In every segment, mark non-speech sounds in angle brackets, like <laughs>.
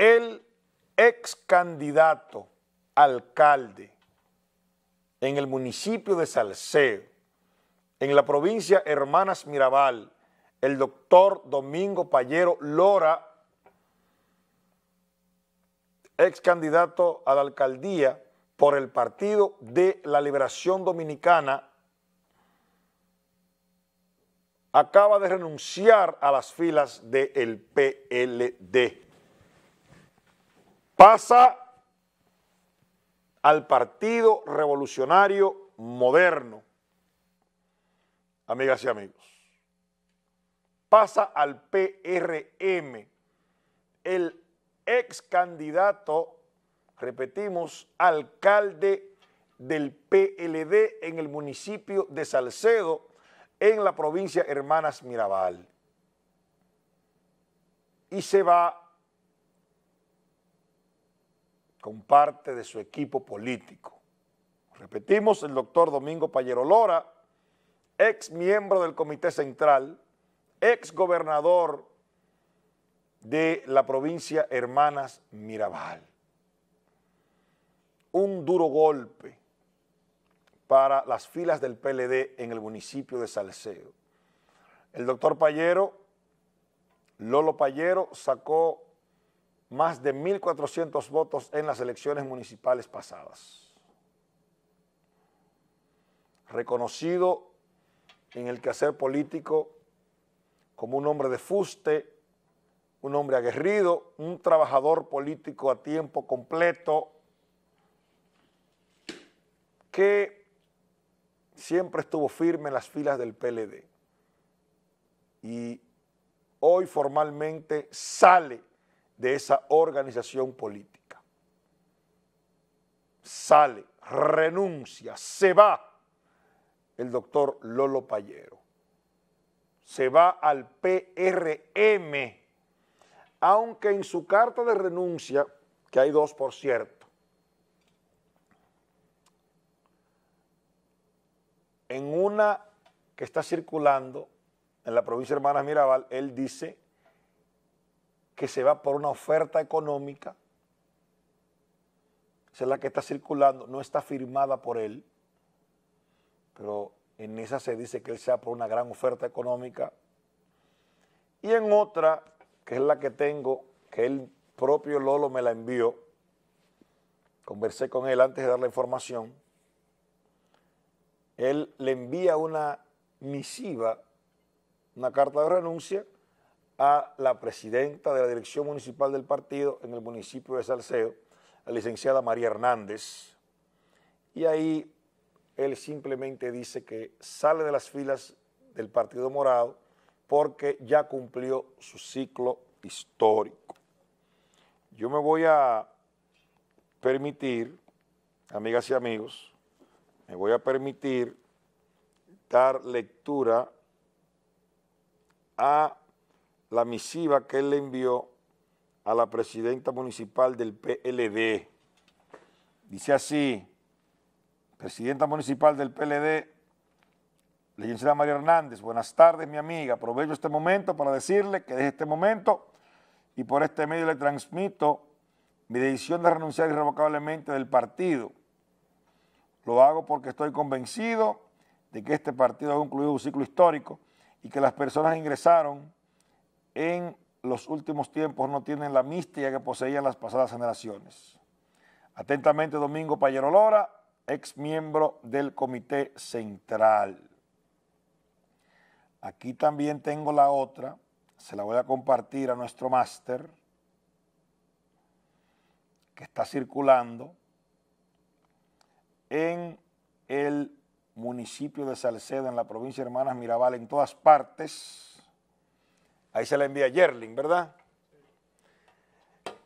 el ex candidato alcalde en el municipio de Salcedo, en la provincia Hermanas Mirabal, el doctor Domingo Payero Lora, ex candidato a la alcaldía por el Partido de la Liberación Dominicana, acaba de renunciar a las filas del PLD pasa al Partido Revolucionario Moderno, amigas y amigos. Pasa al PRM, el ex candidato, repetimos, alcalde del PLD en el municipio de Salcedo, en la provincia Hermanas Mirabal. Y se va con parte de su equipo político. Repetimos, el doctor Domingo Payero Lora, ex miembro del Comité Central, ex gobernador de la provincia Hermanas Mirabal. Un duro golpe para las filas del PLD en el municipio de Salcedo. El doctor Payero, Lolo Payero, sacó más de 1.400 votos en las elecciones municipales pasadas. Reconocido en el quehacer político como un hombre de fuste, un hombre aguerrido, un trabajador político a tiempo completo, que siempre estuvo firme en las filas del PLD. Y hoy formalmente sale de esa organización política. Sale, renuncia, se va el doctor Lolo Payero. Se va al PRM, aunque en su carta de renuncia, que hay dos por cierto, en una que está circulando en la provincia de Hermanas Mirabal, él dice que se va por una oferta económica, esa es la que está circulando, no está firmada por él, pero en esa se dice que él se va por una gran oferta económica, y en otra, que es la que tengo, que el propio Lolo me la envió, conversé con él antes de dar la información, él le envía una misiva, una carta de renuncia, a la presidenta de la dirección municipal del partido en el municipio de Salcedo, la licenciada María Hernández, y ahí él simplemente dice que sale de las filas del Partido Morado porque ya cumplió su ciclo histórico. Yo me voy a permitir, amigas y amigos, me voy a permitir dar lectura a la misiva que él le envió a la presidenta municipal del PLD. Dice así, presidenta municipal del PLD, leyenda María Hernández, buenas tardes mi amiga, aprovecho este momento para decirle que desde este momento y por este medio le transmito mi decisión de renunciar irrevocablemente del partido. Lo hago porque estoy convencido de que este partido ha concluido un ciclo histórico y que las personas ingresaron en los últimos tiempos no tienen la mística que poseían las pasadas generaciones. Atentamente, Domingo Payero Lora, ex miembro del Comité Central. Aquí también tengo la otra, se la voy a compartir a nuestro máster, que está circulando en el municipio de Salcedo, en la provincia de Hermanas Mirabal, en todas partes, Ahí se la envía Yerling, ¿verdad?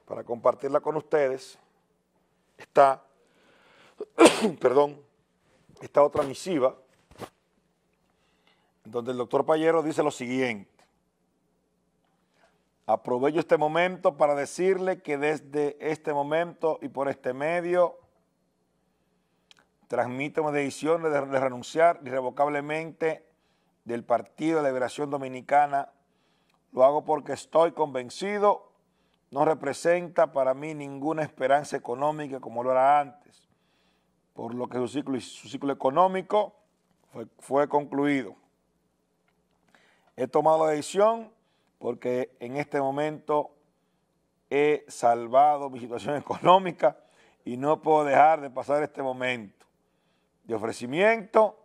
Para compartirla con ustedes está, <clears throat> perdón, está otra misiva donde el doctor Payero dice lo siguiente. Aprovecho este momento para decirle que desde este momento y por este medio transmito una decisión de, de renunciar irrevocablemente del Partido de Liberación Dominicana lo hago porque estoy convencido, no representa para mí ninguna esperanza económica como lo era antes, por lo que su ciclo, su ciclo económico fue, fue concluido. He tomado la decisión porque en este momento he salvado mi situación <laughs> económica y no puedo dejar de pasar este momento de ofrecimiento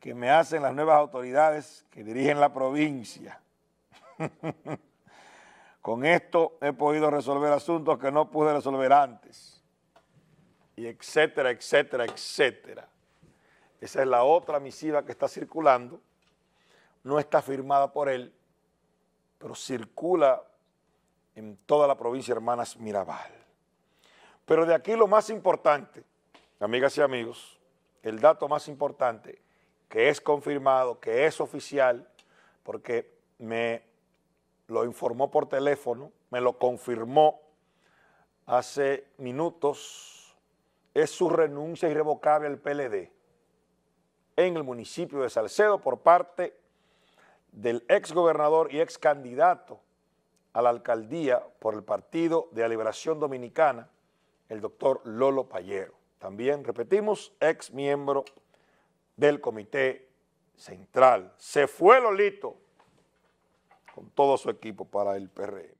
que me hacen las nuevas autoridades que dirigen la provincia. <laughs> Con esto he podido resolver asuntos que no pude resolver antes. Y etcétera, etcétera, etcétera. Esa es la otra misiva que está circulando. No está firmada por él, pero circula en toda la provincia Hermanas Mirabal. Pero de aquí lo más importante, amigas y amigos, el dato más importante, que es confirmado, que es oficial, porque me lo informó por teléfono, me lo confirmó hace minutos, es su renuncia irrevocable al PLD en el municipio de Salcedo por parte del ex gobernador y ex candidato a la alcaldía por el Partido de la Liberación Dominicana, el doctor Lolo Payero. También, repetimos, ex miembro del Comité Central. Se fue Lolito con todo su equipo para el PRM. E.